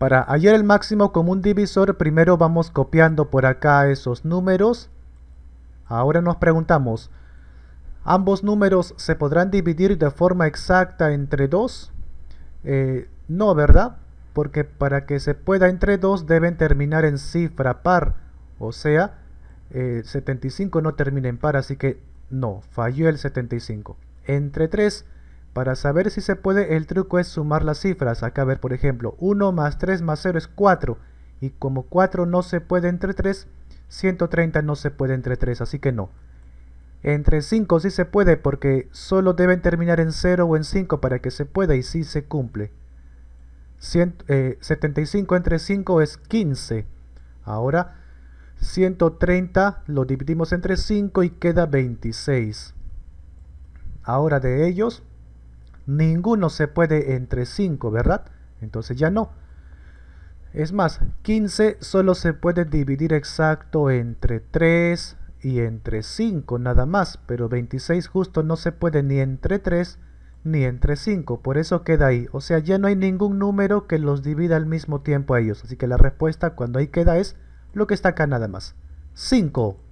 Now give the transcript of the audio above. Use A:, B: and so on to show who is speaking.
A: Para hallar el máximo común divisor, primero vamos copiando por acá esos números. Ahora nos preguntamos, ¿ambos números se podrán dividir de forma exacta entre 2? Eh, no, ¿verdad? Porque para que se pueda entre 2 deben terminar en cifra par, o sea, 75 eh, no termina en par, así que no, falló el 75. Entre 3 para saber si se puede, el truco es sumar las cifras. Acá a ver, por ejemplo, 1 más 3 más 0 es 4. Y como 4 no se puede entre 3, 130 no se puede entre 3, así que no. Entre 5 sí se puede porque solo deben terminar en 0 o en 5 para que se pueda y sí se cumple. 75 eh, entre 5 es 15. Ahora 130 lo dividimos entre 5 y queda 26. Ahora de ellos Ninguno se puede entre 5, ¿verdad? Entonces ya no. Es más, 15 solo se puede dividir exacto entre 3 y entre 5 nada más, pero 26 justo no se puede ni entre 3 ni entre 5, por eso queda ahí. O sea, ya no hay ningún número que los divida al mismo tiempo a ellos, así que la respuesta cuando ahí queda es lo que está acá nada más. 5.